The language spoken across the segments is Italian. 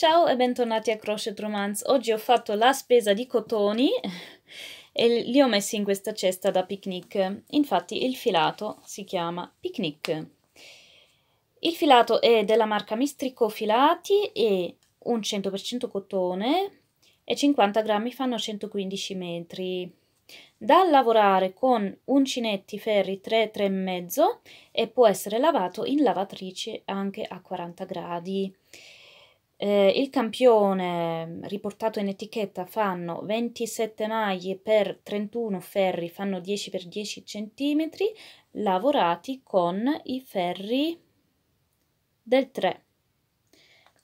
Ciao e bentornati a Crochet Romance. Oggi ho fatto la spesa di cotoni e li ho messi in questa cesta da picnic. Infatti il filato si chiama picnic. Il filato è della marca Mistrico Filati e un 100% cotone e 50 grammi fanno 115 metri. Da lavorare con uncinetti ferri 3 3,5 e può essere lavato in lavatrice anche a 40 gradi. Eh, il campione mm, riportato in etichetta fanno 27 maglie per 31 ferri, fanno 10 per 10 cm, lavorati con i ferri del 3.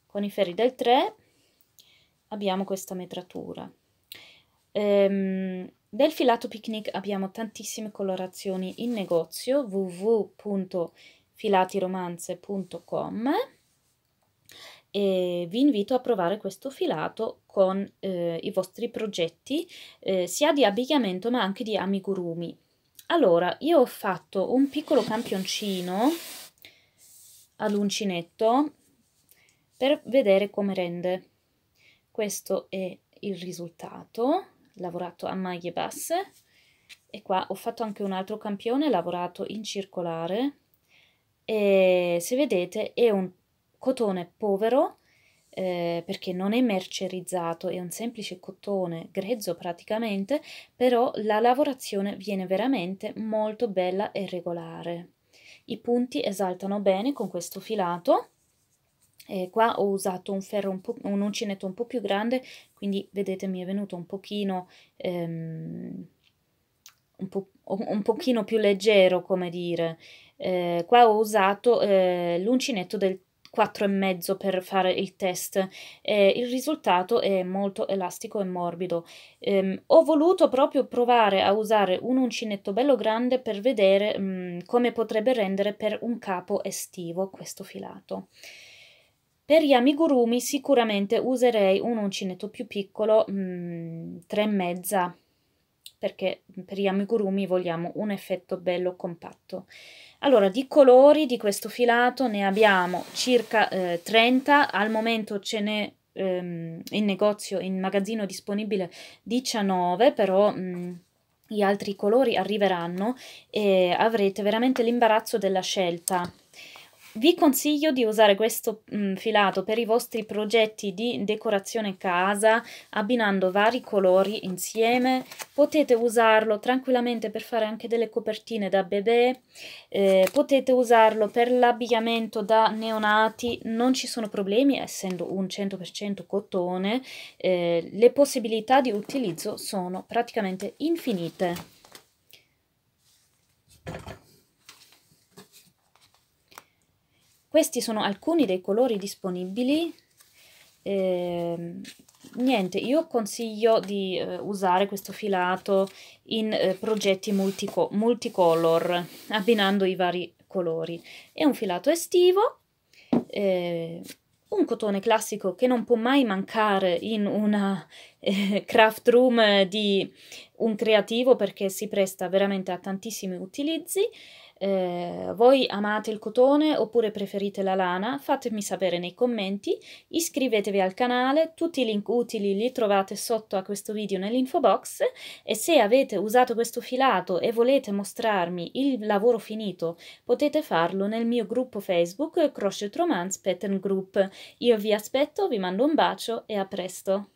Con i ferri del 3 abbiamo questa metratura. Ehm, del filato picnic abbiamo tantissime colorazioni in negozio www.filatiromanze.com e vi invito a provare questo filato con eh, i vostri progetti eh, sia di abbigliamento ma anche di amigurumi. Allora, io ho fatto un piccolo campioncino all'uncinetto per vedere come rende. Questo è il risultato, lavorato a maglie basse e qua ho fatto anche un altro campione lavorato in circolare e se vedete è un Cotone povero eh, perché non è mercerizzato, è un semplice cotone grezzo praticamente, però la lavorazione viene veramente molto bella e regolare. I punti esaltano bene con questo filato. E eh, qua ho usato un ferro, un, po', un uncinetto un po' più grande, quindi vedete mi è venuto un pochino, ehm, un, po', un pochino più leggero, come dire. Eh, qua ho usato eh, l'uncinetto del e mezzo per fare il test. Eh, il risultato è molto elastico e morbido. Eh, ho voluto proprio provare a usare un uncinetto bello grande per vedere mh, mm, come potrebbe rendere per un capo estivo questo filato. Per gli amigurumi sicuramente userei un uncinetto più piccolo, mm, e mezza perché per gli amigurumi vogliamo un effetto bello compatto. Allora, di colori di questo filato ne abbiamo circa eh, 30, al momento ce n'è ehm, in negozio, in magazzino disponibile 19, però... Mh, mm, gli altri colori arriveranno e avrete veramente l'imbarazzo della scelta vi consiglio di usare questo mh, mm, filato per i vostri progetti di decorazione casa abbinando vari colori insieme. Potete usarlo tranquillamente per fare anche delle copertine da bebè, eh, potete usarlo per l'abbigliamento da neonati, non ci sono problemi essendo un 100% cotone, eh, le possibilità di utilizzo sono praticamente infinite. Questi sono alcuni dei colori disponibili. Eh, niente, io consiglio di eh, usare questo filato in eh, progetti multico multicolor, abbinando i vari colori. È un filato estivo, eh, un cotone classico che non può mai mancare in una eh, craft room di un creativo perché si presta veramente a tantissimi utilizzi. Eh, voi amate il cotone oppure preferite la lana? Fatemi sapere nei commenti, iscrivetevi al canale, tutti i link utili li trovate sotto a questo video nell'info box e se avete usato questo filato e volete mostrarmi il lavoro finito potete farlo nel mio gruppo Facebook Crochet Romance Pattern Group. Io vi aspetto, vi mando un bacio e a presto!